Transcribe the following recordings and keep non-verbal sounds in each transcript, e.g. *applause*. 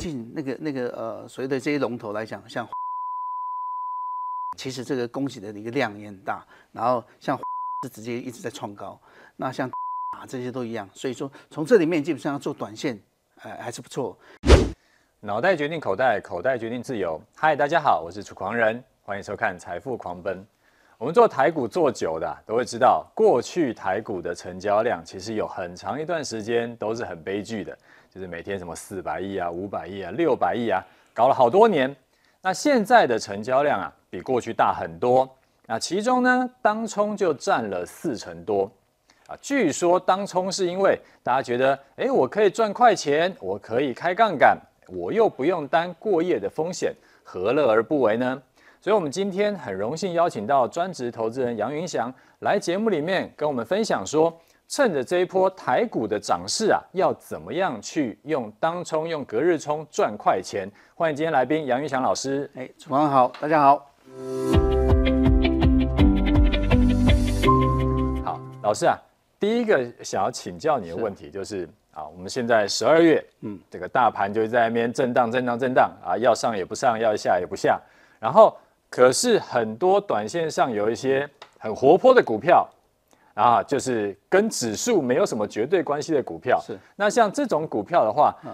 进那个那个呃，所谓的这些龙头来讲，像，其实这个恭喜的一个量也很大，然后像是直接一直在创高，那像啊这些都一样，所以说从这里面基本上做短线，呃还是不错。脑袋决定口袋，口袋决定自由。嗨，大家好，我是楚狂人，欢迎收看《财富狂奔》。我们做台股做久的都会知道，过去台股的成交量其实有很长一段时间都是很悲剧的，就是每天什么四百亿啊、五百亿啊、六百亿啊，搞了好多年。那现在的成交量啊，比过去大很多。那其中呢，当冲就占了四成多啊。据说当冲是因为大家觉得，哎，我可以赚快钱，我可以开杠杆，我又不用担过夜的风险，何乐而不为呢？所以，我们今天很荣幸邀请到专职投资人杨云翔来节目里面跟我们分享，说趁着这一波台股的涨势啊，要怎么样去用当冲、用隔日冲赚快钱。欢迎今天来宾杨云翔老师。哎，主持人好，大家好。好，老师啊，第一个想要请教你的问题就是啊，我们现在十二月，嗯，这个大盘就在那边震荡、震荡、震荡啊，要上也不上，要下也不下，然后。可是很多短线上有一些很活泼的股票，啊，就是跟指数没有什么绝对关系的股票。是。那像这种股票的话，嗯，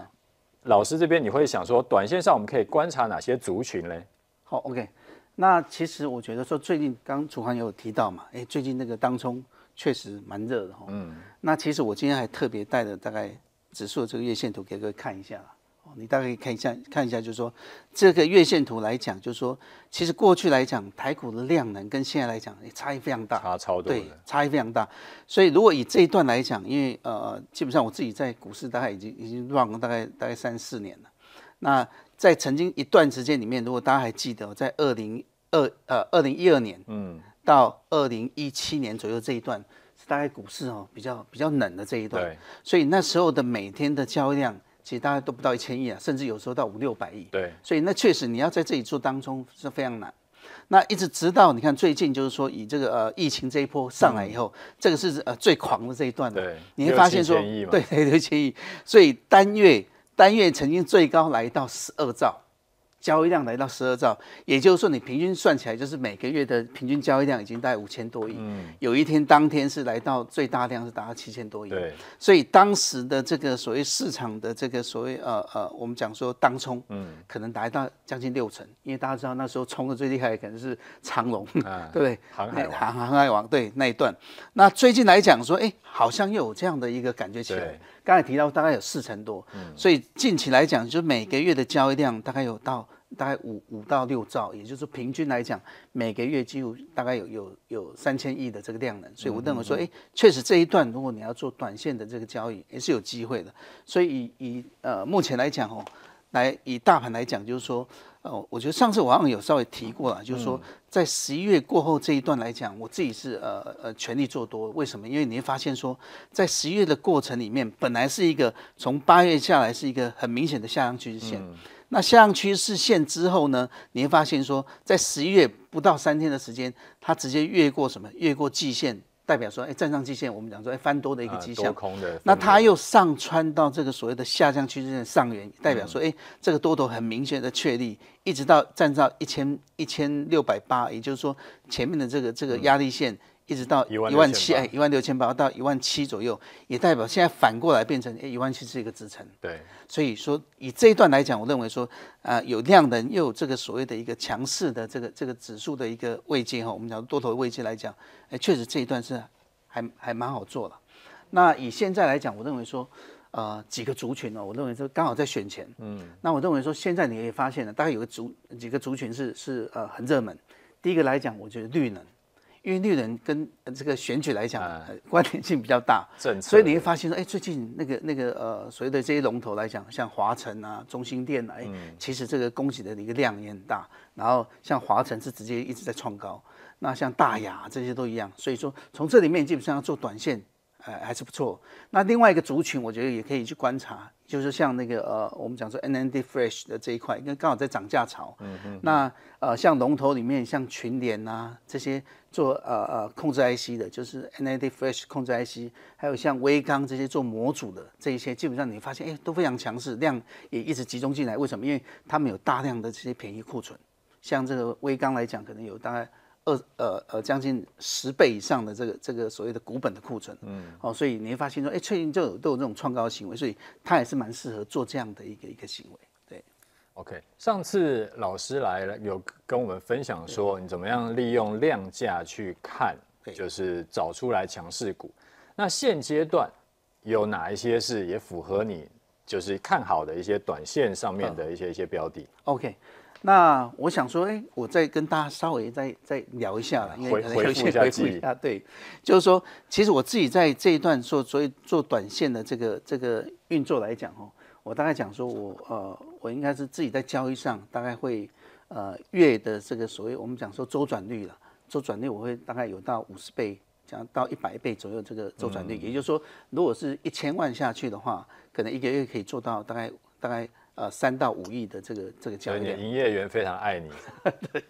老师这边你会想说，短线上我们可以观察哪些族群呢？好，OK。那其实我觉得说，最近刚楚航有提到嘛，哎，最近那个当冲确实蛮热的哈。嗯。那其实我今天还特别带了大概指数的这个月线图给各位看一下你大概看一下，看一下，就是说，这个月线图来讲，就是说，其实过去来讲，台股的量能跟现在来讲，也差异非常大，差超对，差异非常大。所以如果以这一段来讲，因为呃，基本上我自己在股市大概已经已经 run 了大概大概三四年了。那在曾经一段时间里面，如果大家还记得，在二零二呃二零一二年嗯到二零一七年左右这一段，是大概股市哦比较比较冷的这一段。所以那时候的每天的交易量。其实大家都不到一千亿啊，甚至有时候到五六百亿。对，所以那确实你要在这里做当中是非常难。那一直直到你看最近就是说以这个呃疫情这一波上来以后，这个是呃最狂的这一段了。对，你会发现说对，六千亿。所以单月单月曾经最高来到十二兆。交易量来到十二兆，也就是说，你平均算起来，就是每个月的平均交易量已经概五千多亿。嗯，有一天当天是来到最大量是达到七千多亿。对，所以当时的这个所谓市场的这个所谓呃呃，我们讲说当冲，嗯，可能达到将近六成，因为大家知道那时候冲的最厉害的可能是长隆，*laughs* 对不对？航航航海王对那一段。那最近来讲说，哎，好像又有这样的一个感觉起来。刚才提到大概有四成多，嗯，所以近期来讲，就每个月的交易量大概有到大概五五到六兆，也就是平均来讲，每个月几乎大概有有有三千亿的这个量能，所以我认为说，哎，确实这一段如果你要做短线的这个交易，也是有机会的。所以以以呃目前来讲哦。来以大盘来讲，就是说，呃，我觉得上次我好像有稍微提过了，就是说，在十一月过后这一段来讲，我自己是呃呃全力做多。为什么？因为你会发现说，在十一月的过程里面，本来是一个从八月下来是一个很明显的下降趋势线，那下降趋势线之后呢，你会发现说，在十一月不到三天的时间，它直接越过什么？越过季线。代表说，哎，站上均线，我们讲说，哎，翻多的一个迹象。空的。那它又上穿到这个所谓的下降趋势线上缘，代表说，哎，这个多头很明显的确立，一直到站到一千一千六百八，也就是说，前面的这个这个压力线。一直到一万七哎，一万六千八到一万七左右，也代表现在反过来变成哎一万七是一个支撑。对，所以说以这一段来讲，我认为说啊有量能又有这个所谓的一个强势的这个这个指数的一个位阶哈，我们讲多头位阶来讲，哎确实这一段是还还蛮好做了。那以现在来讲，我认为说呃几个族群呢，我认为说刚好在选前。嗯。那我认为说现在你也发现了，大概有个族几个族群是是呃很热门。第一个来讲，我觉得绿能。因为绿人跟这个选举来讲关联性比较大，所以你会发现说，哎，最近那个那个呃，所谓的这些龙头来讲，像华晨啊、中心店啊，哎，其实这个供给的一个量也很大。然后像华晨是直接一直在创高，那像大雅这些都一样。所以说，从这里面基本上要做短线，哎，还是不错。那另外一个族群，我觉得也可以去观察，就是像那个呃，我们讲说 N N D Fresh 的这一块，因为刚好在涨价潮。嗯嗯。那呃，像龙头里面，像群联啊这些。做呃呃控制 IC 的，就是 NAND Flash 控制 IC，还有像微刚这些做模组的这一些，基本上你发现哎都非常强势，量也一直集中进来。为什么？因为他们有大量的这些便宜库存，像这个微刚来讲，可能有大概二呃呃将近十倍以上的这个这个所谓的股本的库存。嗯，哦，所以你会发现说，哎，最近就有都有这种创高行为，所以它也是蛮适合做这样的一个一个行为。OK，上次老师来有跟我们分享说，你怎么样利用量价去看，就是找出来强势股。那现阶段有哪一些是也符合你就是看好的一些短线上面的一些一些标的？OK，那我想说，哎，我再跟大家稍微再再聊一下了，因为回复一下自己啊，对，就是说，其实我自己在这一段做，所以做短线的这个这个运作来讲哦，我大概讲说我呃。我应该是自己在交易上，大概会，呃，月的这个所谓我们讲说周转率了，周转率我会大概有到五十倍，讲到一百倍左右这个周转率，也就是说，如果是一千万下去的话，可能一个月可以做到大概大概。呃，三到五亿的这个这个交易，所营业员非常爱你，*laughs* 对，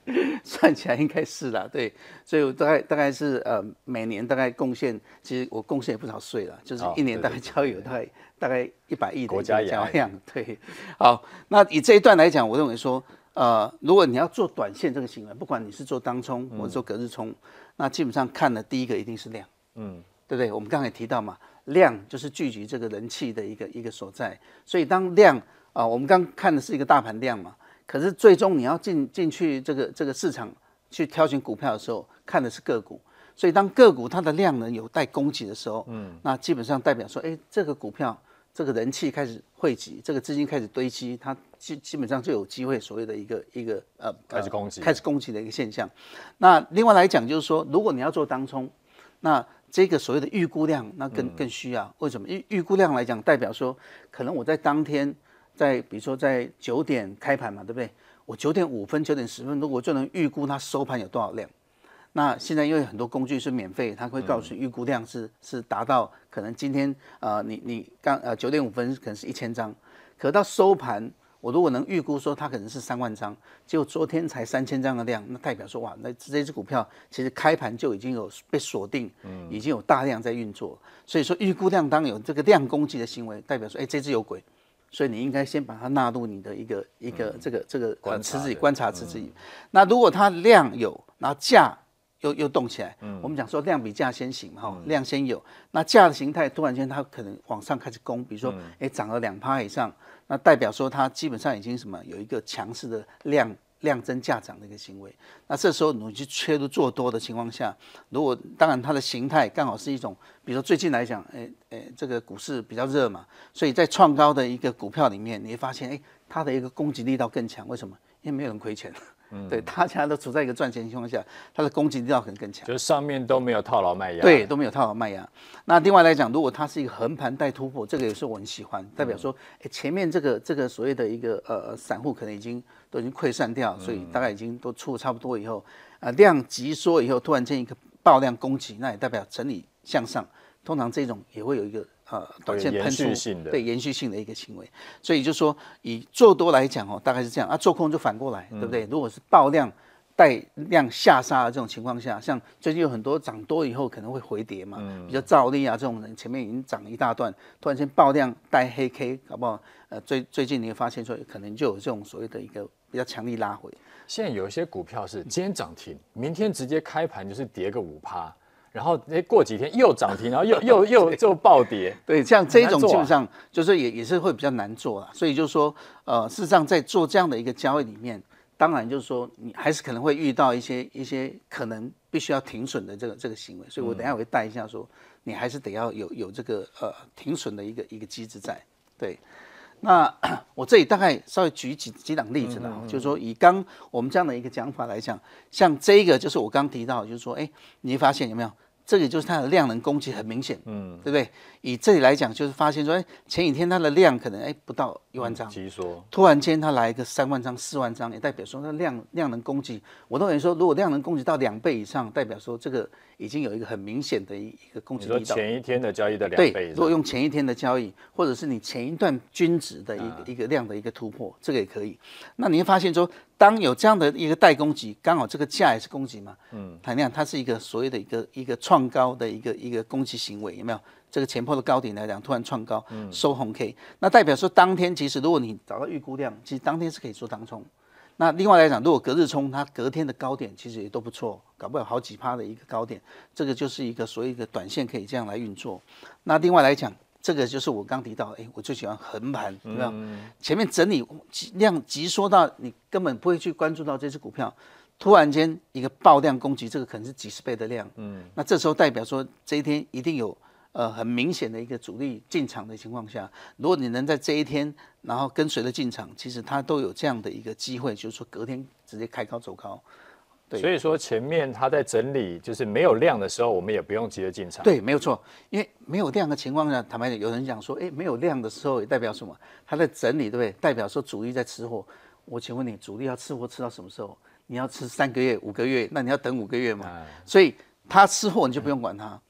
算起来应该是啦，对，所以我大概大概是呃，每年大概贡献，其实我贡献也不少税了，就是一年大概交易有大概大概一百亿的交易量，对，好，那以这一段来讲，我认为说，呃，如果你要做短线这个行为，不管你是做当冲或者做隔日冲，那基本上看的第一个一定是量，嗯，对不对？我们刚才提到嘛，量就是聚集这个人气的一个一个所在，所以当量。啊，我们刚看的是一个大盘量嘛，可是最终你要进进去这个这个市场去挑选股票的时候，看的是个股，所以当个股它的量能有待供给的时候，嗯，那基本上代表说，哎，这个股票这个人气开始汇集，这个资金开始堆积，它基基本上就有机会所谓的一个一个呃开始供给开始供给的一个现象。那另外来讲就是说，如果你要做当冲，那这个所谓的预估量，那更更需要。为什么？预预估量来讲，代表说可能我在当天。在比如说在九点开盘嘛，对不对？我九点五分、九点十分，如果就能预估它收盘有多少量。那现在因为很多工具是免费，它会告诉预估量是是达到可能今天呃你你刚呃九点五分可能是一千张，可到收盘我如果能预估说它可能是三万张，结果昨天才三千张的量，那代表说哇，那这只股票其实开盘就已经有被锁定，嗯，已经有大量在运作。所以说预估量当有这个量攻击的行为，代表说哎这只有鬼。所以你应该先把它纳入你的一个一个这个这个池子里观察池子里。那如果它量有，那价又又动起来，我们讲说量比价先行嘛，哈，量先有，那价的形态突然间它可能往上开始攻，比如说哎涨了两趴以上，那代表说它基本上已经什么有一个强势的量。量增价涨的一个行为，那这时候你去切入做多的情况下，如果当然它的形态刚好是一种，比如说最近来讲，哎哎，这个股市比较热嘛，所以在创高的一个股票里面，你会发现，哎，它的一个攻击力道更强。为什么？因为没有人亏钱，嗯，对大家都处在一个赚钱的情况下，它的攻击力道可能更强。就是上面都没有套牢卖压，对，都没有套牢卖压。那另外来讲，如果它是一个横盘带突破，这个也是我很喜欢，代表说，哎，前面这个这个所谓的一个呃散户可能已经。都已经溃散掉，所以大概已经都出差不多以后，呃，量急缩以后，突然间一个爆量攻击，那也代表整理向上，通常这种也会有一个呃短线喷出的对延续性的一个行为，所以就说以做多来讲哦，大概是这样啊，做空就反过来，对不对？如果是爆量。带量下杀的这种情况下，像最近有很多涨多以后可能会回跌嘛，比较造力啊这种人前面已经涨一大段，突然间爆量带黑 K，好不？呃，最最近你会发现说，可能就有这种所谓的一个比较强力拉回。现在有一些股票是今天涨停，明天直接开盘就是跌个五趴，然后哎过几天又涨停，然后又又 *laughs* 又就暴跌。对，像这种基本上就是也也是会比较难做了。所以就说，呃，事实上在做这样的一个交易里面。当然，就是说你还是可能会遇到一些一些可能必须要停损的这个这个行为，所以我等下我会带一下说，你还是得要有有这个呃停损的一个一个机制在。对，那 *coughs* 我这里大概稍微举几几档例子了，就是说以刚我们这样的一个讲法来讲，像这个就是我刚提到，就是说，哎，你发现有没有？这里就是它的量能供给很明显，嗯，对不对？以这里来讲，就是发现说，哎，前几天它的量可能哎不到一万张，突然间它来一个三万张、四万张，也代表说它量量能供给。我都认为说，如果量能供给到两倍以上，代表说这个已经有一个很明显的一一个供给。前一天的交易的两倍如果用前一天的交易，或者是你前一段均值的一一个量的一个突破，这个也可以。那你会发现说。当有这样的一个带攻击，刚好这个价也是攻击嘛，嗯，谈量它是一个所谓的一个一个创高的一个一个攻击行为，有没有？这个前破的高点来讲，突然创高，收红 K，那代表说当天其实如果你找到预估量，其实当天是可以做当冲。那另外来讲，如果隔日冲，它隔天的高点其实也都不错，搞不了好几趴的一个高点，这个就是一个所谓的短线可以这样来运作。那另外来讲。这个就是我刚提到，哎，我最喜欢横盘，对吧？前面整理量急缩到你根本不会去关注到这只股票，突然间一个爆量攻击，这个可能是几十倍的量，嗯，那这时候代表说这一天一定有呃很明显的一个主力进场的情况下，如果你能在这一天然后跟随着进场，其实它都有这样的一个机会，就是说隔天直接开高走高。所以说前面他在整理，就是没有量的时候，我们也不用急着进场。对，没有错，因为没有量的情况下，坦白讲，有人讲说，哎，没有量的时候，代表什么？他在整理，对不对？代表说主力在吃货。我请问你，主力要吃货吃到什么时候？你要吃三个月、五个月，那你要等五个月嘛？所以他吃货，你就不用管他。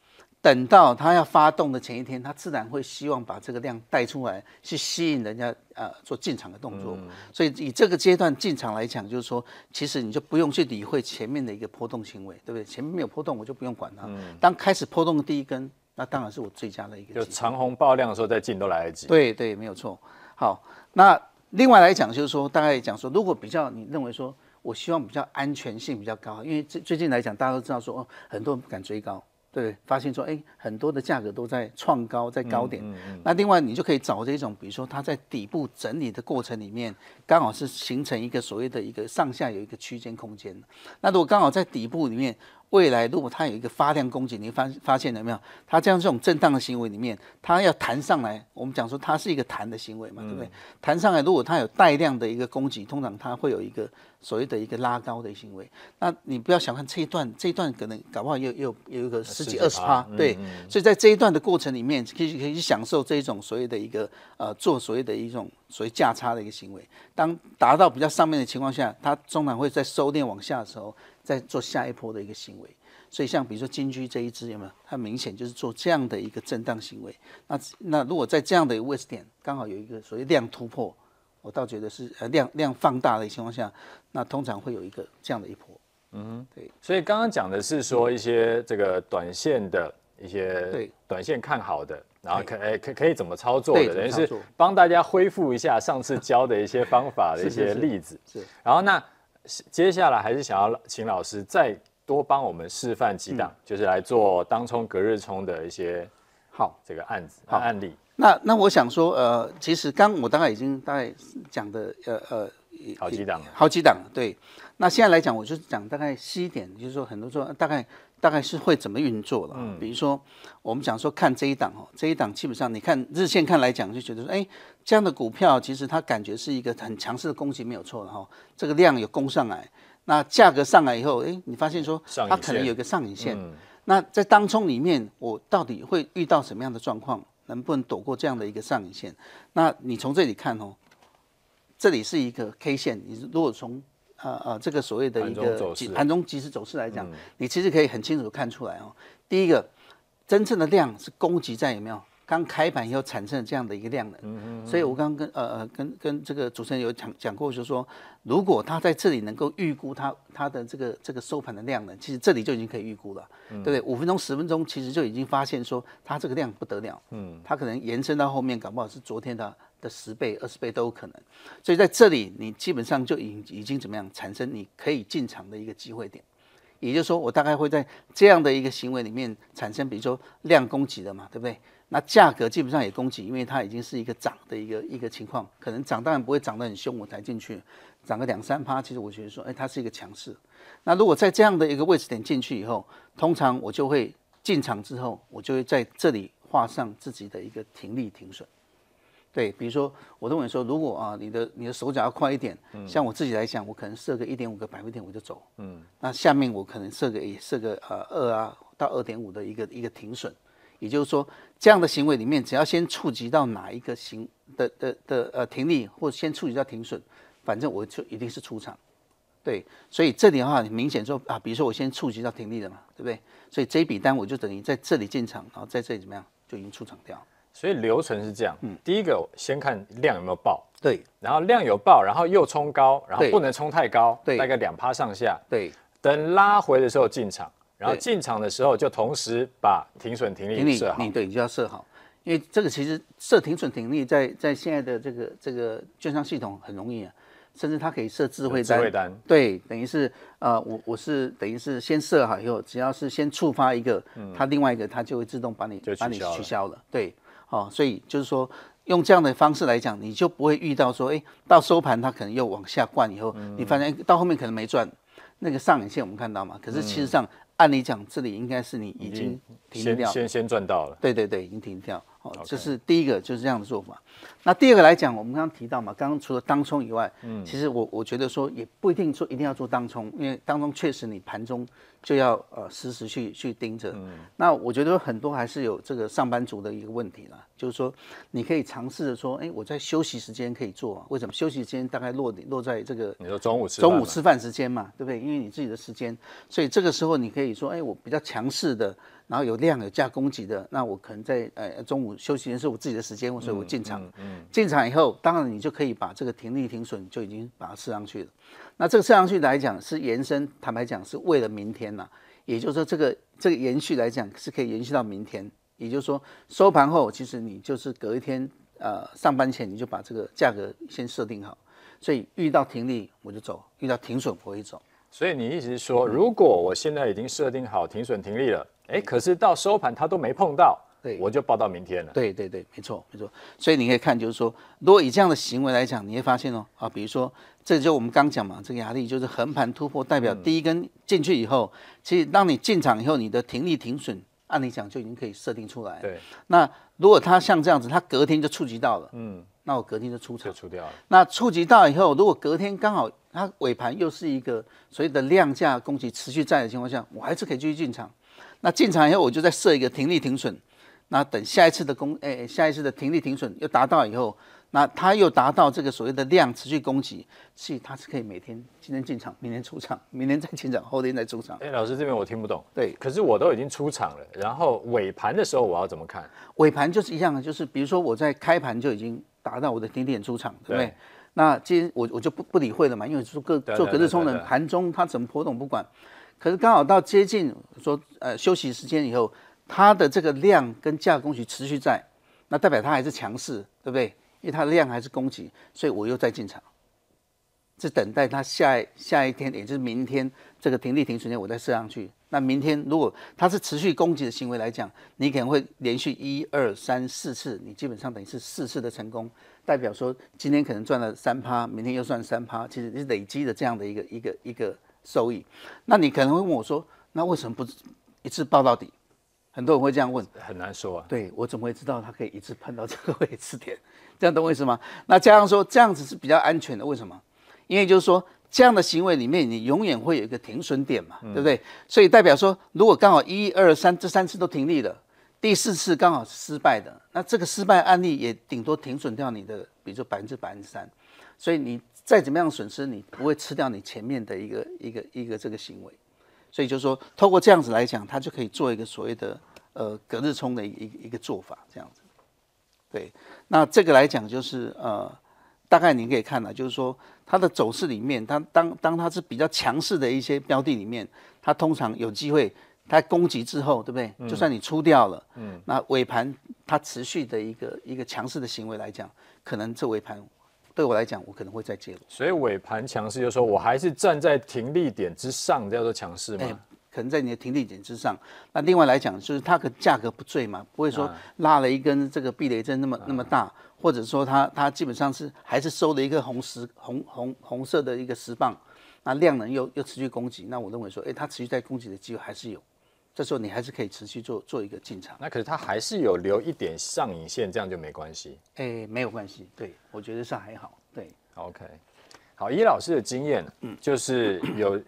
等到它要发动的前一天，它自然会希望把这个量带出来，去吸引人家呃做进场的动作。所以以这个阶段进场来讲，就是说，其实你就不用去理会前面的一个波动行为，对不对？前面没有波动，我就不用管它。当开始波动的第一根，那当然是我最佳的一个。就长虹爆量的时候再进都来得及。对对，没有错。好，那另外来讲，就是说大概讲说，如果比较你认为说，我希望比较安全性比较高，因为最最近来讲，大家都知道说，哦，很多人不敢追高。对，发现说，哎，很多的价格都在创高，在高点。那另外，你就可以找这种，比如说它在底部整理的过程里面，刚好是形成一个所谓的一个上下有一个区间空间。那如果刚好在底部里面。未来如果它有一个发量供给，你发发现有没有？它这样这种震荡的行为里面，它要弹上来，我们讲说它是一个弹的行为嘛，对不对？弹上来，如果它有带量的一个供给，通常它会有一个所谓的一个拉高的行为。那你不要小看这一段，这一段可能搞不好又又有一个十几二十趴，对。所以在这一段的过程里面，可以可以享受这一种所谓的一个呃做所谓的一种所谓价差的一个行为。当达到比较上面的情况下，它通常会在收敛往下的时候。在做下一波的一个行为，所以像比如说金居这一只有没有，它明显就是做这样的一个震荡行为。那那如果在这样的一个位置点，刚好有一个所谓量突破，我倒觉得是呃量量放大的情况下，那通常会有一个这样的一波。嗯，对。所以刚刚讲的是说一些这个短线的一些短线看好的，然后可可可以怎么操作的，等于是帮大家恢复一下上次教的一些方法的 *laughs* 一些例子。是。然后那。接下来还是想要请老师再多帮我们示范几档，就是来做当冲、隔日冲的一些好这个案子、案例。那那我想说，呃，其实刚我大概已经大概讲的，呃呃，好几档，好几档。对，那现在来讲，我就讲大概西一点，就是说很多说大概。大概是会怎么运作了？比如说，我们讲说看这一档哦，这一档基本上你看日线看来讲就觉得说，哎，这样的股票其实它感觉是一个很强势的攻击没有错的哈，这个量有攻上来，那价格上来以后，哎，你发现说它可能有一个上影线，那在当冲里面我到底会遇到什么样的状况？能不能躲过这样的一个上影线？那你从这里看哦，这里是一个 K 线，你如果从呃呃，这个所谓的一个盘中即时走势来讲，你其实可以很清楚看出来哦。第一个，真正的量是供给在有没有？刚开盘以后产生的这样的一个量能，嗯嗯。所以我刚刚跟呃呃跟跟这个主持人有讲讲过，就是说如果他在这里能够预估他他的这个这个收盘的量能，其实这里就已经可以预估了，对不对？五分钟、十分钟，其实就已经发现说他这个量不得了，嗯，他可能延伸到后面，搞不好是昨天的。十倍、二十倍都有可能，所以在这里你基本上就已已经怎么样产生你可以进场的一个机会点，也就是说，我大概会在这样的一个行为里面产生，比如说量供给的嘛，对不对？那价格基本上也供给，因为它已经是一个涨的一个一个情况，可能涨当然不会涨得很凶，我才进去涨个两三趴，其实我觉得说，哎，它是一个强势。那如果在这样的一个位置点进去以后，通常我就会进场之后，我就会在这里画上自己的一个停利停损。对，比如说我跟你说，如果啊，你的你的手脚要快一点，像我自己来讲，我可能设个一点五个百分点我就走，嗯，那下面我可能设个设个呃二啊到二点五的一个一个停损，也就是说这样的行为里面，只要先触及到哪一个行的的的呃停利，或先触及到停损，反正我就一定是出场。对，所以这里的话，你明显说啊，比如说我先触及到停利的嘛，对不对？所以这一笔单我就等于在这里进场，然后在这里怎么样，就已经出场掉。所以流程是这样，嗯，第一个先看量有没有爆，对，然后量有爆，然后又冲高，然后不能冲太高，对，大概两趴上下，对，等拉回的时候进场，然后进场的时候就同时把停损停利设好，对，你就要设好，因为这个其实设停损停利在在现在的这个这个券商系统很容易啊，甚至它可以设智慧单，智慧单，对，等于是呃我我是等于是先设好以后，只要是先触发一个，它另外一个它就会自动把你把你取消了，对。好，所以就是说，用这样的方式来讲，你就不会遇到说，哎，到收盘它可能又往下灌以后你发现到后面可能没赚。那个上影线我们看到嘛，可是其实上按理讲，这里应该是你已经停掉，先先赚到了，对对对，已经停掉。这是第一个就是这样的做法，那第二个来讲，我们刚刚提到嘛，刚刚除了当冲以外，嗯，其实我我觉得说也不一定说一定要做当冲，因为当中确实你盘中就要呃实时去去盯着，嗯，那我觉得很多还是有这个上班族的一个问题啦，就是说你可以尝试着说，哎，我在休息时间可以做，为什么休息时间大概落落在这个？你说中午吃中午吃饭时间嘛，对不对？因为你自己的时间，所以这个时候你可以说，哎，我比较强势的。然后有量有价供给的，那我可能在呃中午休息的时我自己的时间，所以我进场。进场以后，当然你就可以把这个停利停损就已经把它设上去了。那这个设上去来讲是延伸，坦白讲是为了明天呐。也就是说，这个这个延续来讲是可以延续到明天。也就是说，收盘后其实你就是隔一天呃上班前你就把这个价格先设定好。所以遇到停利我就走，遇到停损我会走。所以你意思是说，如果我现在已经设定好停损停利了，哎，可是到收盘它都没碰到，对，我就报到明天了。对对对，没错没错。所以你可以看，就是说，如果以这样的行为来讲，你会发现哦，啊，比如说，这就我们刚讲嘛，这个压力就是横盘突破代表第一根进去以后，其实当你进场以后，你的停利停损，按理讲就已经可以设定出来。对。那如果它像这样子，它隔天就触及到了，嗯，那我隔天就出场。就出掉了。那触及到以后，如果隔天刚好。它尾盘又是一个所谓的量价供给持续在的情况下，我还是可以继续进场。那进场以后，我就再设一个停利停损。那等下一次的供，哎，下一次的停利停损又达到以后，那它又达到这个所谓的量持续供给，所以它是可以每天今天进场，明天出场，明天再进场，后天再出场。哎，老师这边我听不懂。对，可是我都已经出场了，然后尾盘的时候我要怎么看？尾盘就是一样的，就是比如说我在开盘就已经达到我的顶点出场，对不对。那今我我就不不理会了嘛，因为做做隔日冲能，盘中它怎么波动不管，可是刚好到接近说呃休息时间以后，它的这个量跟价供需持续在，那代表它还是强势，对不对？因为它的量还是供给，所以我又再进场，是等待它下下一天，也就是明天这个停利停时间，我再设上去。那明天如果它是持续供给的行为来讲，你可能会连续一二三四次，你基本上等于是四次的成功。代表说，今天可能赚了三趴，明天又赚三趴，其实是累积的这样的一个一个一个收益。那你可能会问我说，那为什么不一次爆到底？很多人会这样问。很难说啊。对，我怎么会知道他可以一次碰到这个位置点？*laughs* 这样懂我意思吗？那加上说这样子是比较安全的，为什么？因为就是说这样的行为里面，你永远会有一个停损点嘛，对不对？所以代表说，如果刚好一、二、三这三次都停利了。第四次刚好是失败的，那这个失败案例也顶多停损掉你的，比如说百分之百分之三，所以你再怎么样损失，你不会吃掉你前面的一个一个一个这个行为，所以就是说透过这样子来讲，他就可以做一个所谓的呃隔日冲的一一个做法这样子。对，那这个来讲就是呃，大概你可以看了，就是说它的走势里面，它当当它是比较强势的一些标的里面，它通常有机会。它攻击之后，对不对？就算你出掉了，嗯，那尾盘它持续的一个一个强势的行为来讲，可能这尾盘对我来讲，我可能会再介入。所以尾盘强势就是说我还是站在停利点之上，叫做强势吗？可能在你的停利点之上。那另外来讲，就是它可价格不坠嘛，不会说拉了一根这个避雷针那么那么大，或者说它它基本上是还是收了一个红石红红红色的一个石棒，那量能又又持续攻击，那我认为说，哎，它持续在攻击的机会还是有。这时候你还是可以持续做做一个进场，那可是它还是有留一点上影线，这样就没关系。哎，没有关系，对，我觉得是还好。对，OK，好，依老师的经验，嗯，就是有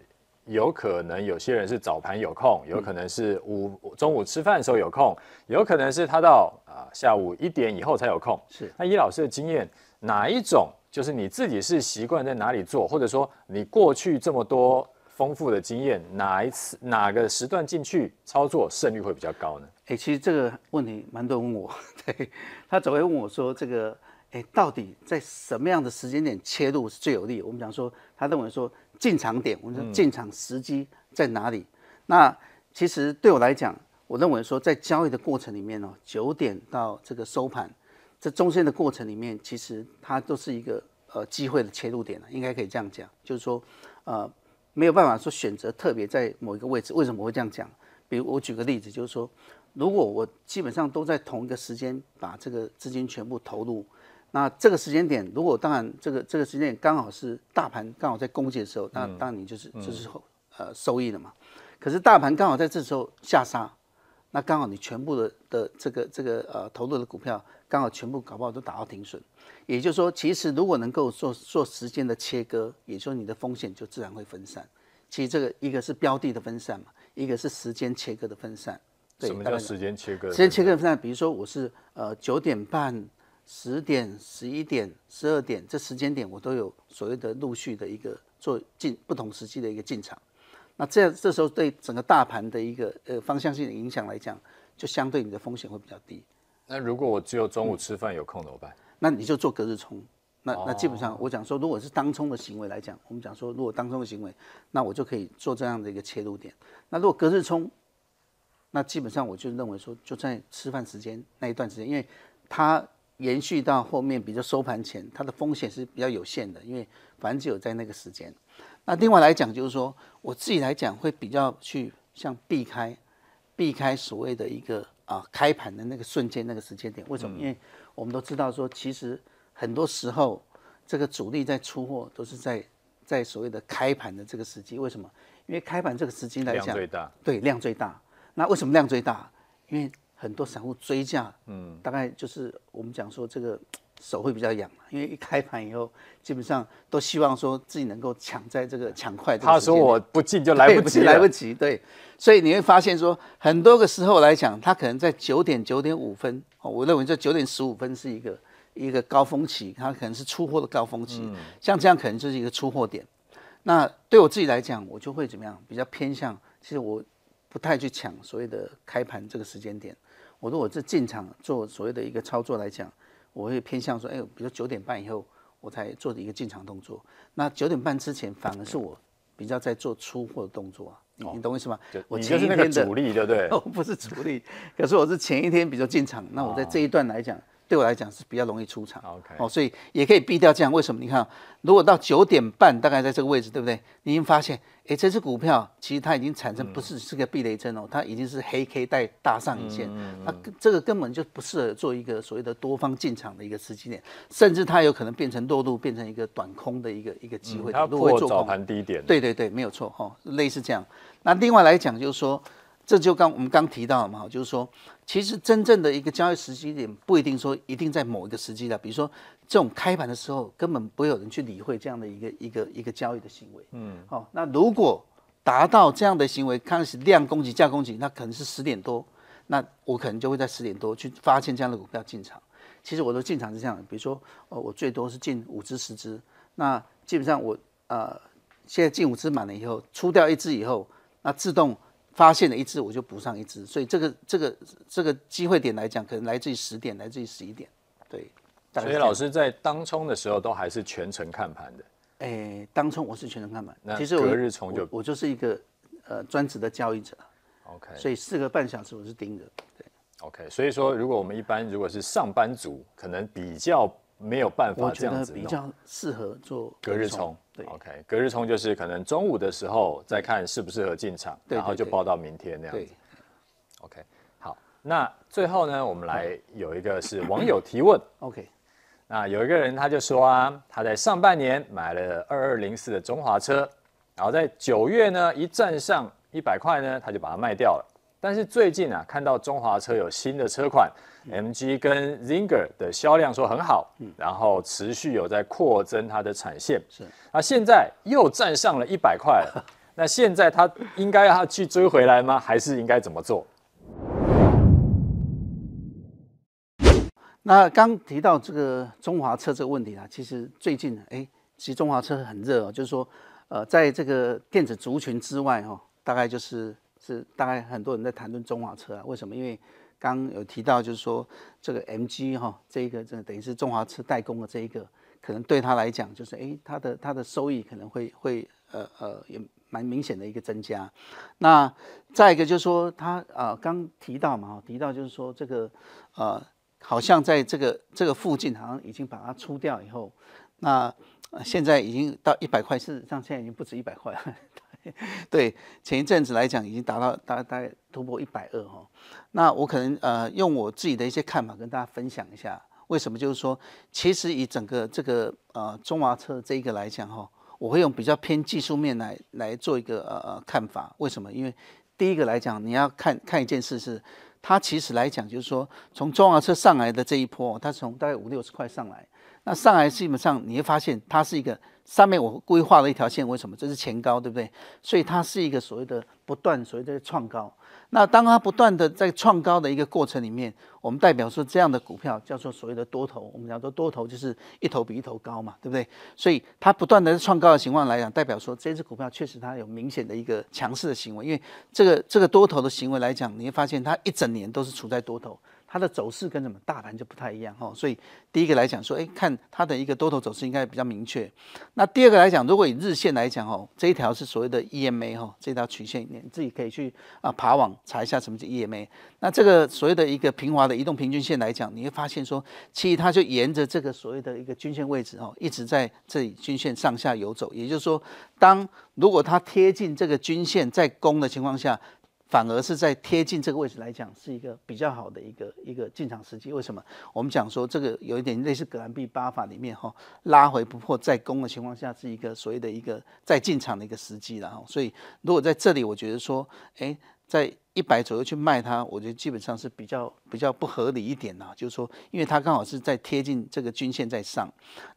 有可能有些人是早盘有空，有可能是午中午吃饭的时候有空，有可能是他到啊下午一点以后才有空。是，那依老师的经验，哪一种就是你自己是习惯在哪里做，或者说你过去这么多？丰富的经验，哪一次、哪个时段进去操作胜率会比较高呢？哎，其实这个问题蛮多人问我，*laughs* 对他总会问我说：“这个哎，到底在什么样的时间点切入是最有利？”我们讲说，他认为说进场点，我们说进场时机在哪里？那其实对我来讲，我认为说在交易的过程里面呢，九点到这个收盘这中间的过程里面，其实它都是一个呃机会的切入点了，应该可以这样讲，就是说呃。没有办法说选择特别在某一个位置，为什么会这样讲？比如我举个例子，就是说，如果我基本上都在同一个时间把这个资金全部投入，那这个时间点，如果当然这个这个时间点刚好是大盘刚好在攻击的时候，那然你就是就是候呃收益了嘛。可是大盘刚好在这时候下杀。那刚好你全部的的这个这个呃投入的股票，刚好全部搞不好都打到停损。也就是说，其实如果能够做做时间的切割，也就是你的风险就自然会分散。其实这个一个是标的的分散嘛，一个是时间切割的分散。什么叫时间切割？时间切割分散，比如说我是呃九点半、十点、十一点、十二点这时间点，我都有所谓的陆续的一个做进不同时期的一个进场。那这样，这时候对整个大盘的一个呃方向性的影响来讲，就相对你的风险会比较低。那如果我只有中午吃饭有空怎么办？那你就做隔日冲。那那基本上我讲说，如果是当冲的行为来讲，我们讲说，如果当冲的行为，那我就可以做这样的一个切入点。那如果隔日冲，那基本上我就认为说，就在吃饭时间那一段时间，因为它延续到后面，比如收盘前，它的风险是比较有限的，因为反正只有在那个时间。那另外来讲，就是说我自己来讲，会比较去像避开避开所谓的一个啊开盘的那个瞬间那个时间点。为什么？因为我们都知道说，其实很多时候这个主力在出货都是在在所谓的开盘的这个时机。为什么？因为开盘这个时机来讲，量最大。对，量最大。那为什么量最大？因为很多散户追价，嗯，大概就是我们讲说这个。手会比较痒嘛，因为一开盘以后，基本上都希望说自己能够抢在这个抢快。他说我不进就来不及，来不及。对，所以你会发现说，很多个时候来讲，他可能在九点、九点五分，哦，我认为在九点十五分是一个一个高峰期，它可能是出货的高峰期。嗯，像这样可能就是一个出货点。那对我自己来讲，我就会怎么样？比较偏向，其实我不太去抢所谓的开盘这个时间点。我说我这进场做所谓的一个操作来讲。我会偏向说，哎，比如九点半以后我才做的一个进场动作，那九点半之前反而是我比较在做出货的动作啊，你懂我意思吗？我前一天的主力，对不对？哦，不是主力，可是我是前一天比较进场，那我在这一段来讲。对我来讲是比较容易出场，OK，哦，所以也可以避掉这样。为什么？你看，如果到九点半，大概在这个位置，对不对？已经发现，哎，这只股票其实它已经产生不是是个避雷针哦，它已经是黑 K 带大上影线，它这个根本就不适合做一个所谓的多方进场的一个时机点，甚至它有可能变成落入变成一个短空的一个一个机会。它破早盘低点。对对对，没有错哈，类似这样。那另外来讲，就是说。这就刚我们刚提到嘛，就是说，其实真正的一个交易时机点不一定说一定在某一个时机的。比如说，这种开盘的时候根本不会有人去理会这样的一个一个一个交易的行为。嗯，好，那如果达到这样的行为，开始量供给价供给，那可能是十点多，那我可能就会在十点多去发现这样的股票进场。其实我的进场是这样的，比如说，哦，我最多是进五只十只，那基本上我呃现在进五只满了以后，出掉一只以后，那自动。发现了一只，我就补上一只，所以这个这个这个机会点来讲，可能来自于十点，来自于十一点，对。所以老师在当冲的时候都还是全程看盘的。哎，当冲我是全程看盘，其实隔日冲就我就是一个呃专职的交易者。OK，所以四个半小时我是盯着。对，OK，所以说如果我们一般如果是上班族，可能比较。没有办法，这样子比较适合做隔日冲，对，OK，隔日冲就是可能中午的时候再看适不适合进场，然后就报到明天那样子，OK，好，那最后呢，我们来有一个是网友提问，*laughs* OK，那有一个人他就说啊，他在上半年买了二二零四的中华车，然后在九月呢，一站上一百块呢，他就把它卖掉了。但是最近啊，看到中华车有新的车款，MG 跟 Zinger 的销量说很好，嗯，然后持续有在扩增它的产线，是那现在又站上了一百块了，*laughs* 那现在它应该要去追回来吗？还是应该怎么做？那刚提到这个中华车这个问题啊，其实最近哎，其实中华车很热哦，就是说，呃，在这个电子族群之外哈，大概就是。是大概很多人在谈论中华车啊，为什么？因为刚有提到，就是说这个 MG 哈，这一个这等于是中华车代工的这一个，可能对他来讲，就是哎，他的他的收益可能会会呃呃也蛮明显的一个增加。那再一个就是说他啊刚提到嘛，提到就是说这个呃好像在这个这个附近好像已经把它出掉以后，那现在已经到一百块，事实上现在已经不止一百块了。*laughs* 对，前一阵子来讲已经达到大概大概突破一百二哈，那我可能呃用我自己的一些看法跟大家分享一下，为什么就是说，其实以整个这个呃中华车这一个来讲哈，我会用比较偏技术面来来做一个呃看法，为什么？因为第一个来讲，你要看看一件事是，它其实来讲就是说，从中华车上来的这一波，它从大概五六十块上来。那上来基本上你会发现，它是一个上面我规划了一条线，为什么？这是前高，对不对？所以它是一个所谓的不断所谓的创高。那当它不断的在创高的一个过程里面，我们代表说这样的股票叫做所谓的多头。我们讲说多头就是一头比一头高嘛，对不对？所以它不断的创高的情况来讲，代表说这只股票确实它有明显的一个强势的行为。因为这个这个多头的行为来讲，你会发现它一整年都是处在多头。它的走势跟什么大盘就不太一样哈，所以第一个来讲说，哎，看它的一个多头走势应该比较明确。那第二个来讲，如果以日线来讲哦，这一条是所谓的 EMA 哈，这条曲线你自己可以去啊爬网查一下什么是 EMA。那这个所谓的一个平滑的移动平均线来讲，你会发现说，其实它就沿着这个所谓的一个均线位置哦，一直在这里均线上下游走。也就是说，当如果它贴近这个均线在攻的情况下。反而是在贴近这个位置来讲，是一个比较好的一个一个进场时机。为什么？我们讲说这个有一点类似格兰币八法里面哈，拉回不破再攻的情况下，是一个所谓的一个再进场的一个时机了哈。所以如果在这里，我觉得说，哎，在一百左右去卖它，我觉得基本上是比较比较不合理一点呐。就是说，因为它刚好是在贴近这个均线在上。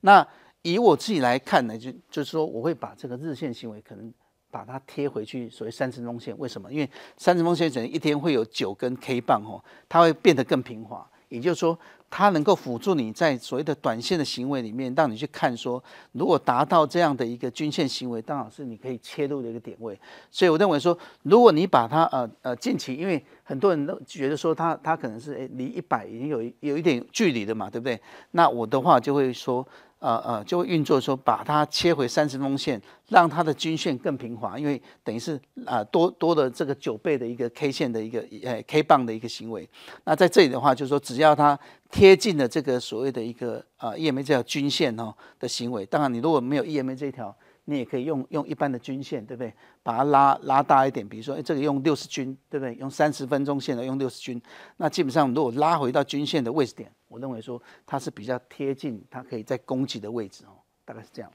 那以我自己来看呢，就就是说，我会把这个日线行为可能。把它贴回去，所谓三十周线，为什么？因为三十周线整一天会有九根 K 棒哦，它会变得更平滑，也就是说，它能够辅助你在所谓的短线的行为里面，让你去看说，如果达到这样的一个均线行为，当然是你可以切入的一个点位。所以我认为说，如果你把它呃呃近期，因为很多人都觉得说它它可能是诶离一百已经有有一点距离的嘛，对不对？那我的话就会说。呃呃，就会运作说，把它切回三十封线，让它的均线更平滑，因为等于是啊多多的这个九倍的一个 K 线的一个呃 K 棒的一个行为。那在这里的话，就是说只要它贴近了这个所谓的一个呃 EMA 这条均线哦的行为，当然你如果没有 EMA 这条。你也可以用用一般的均线，对不对？把它拉拉大一点，比如说，哎，这个用六十均，对不对？用三十分钟线的用六十均，那基本上如果拉回到均线的位置点，我认为说它是比较贴近，它可以在攻击的位置哦，大概是这样。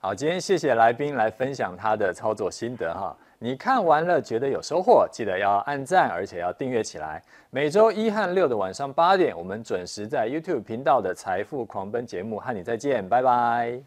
好，今天谢谢来宾来分享他的操作心得哈，你看完了觉得有收获，记得要按赞，而且要订阅起来。每周一和六的晚上八点，我们准时在 YouTube 频道的《财富狂奔》节目和你再见，拜拜。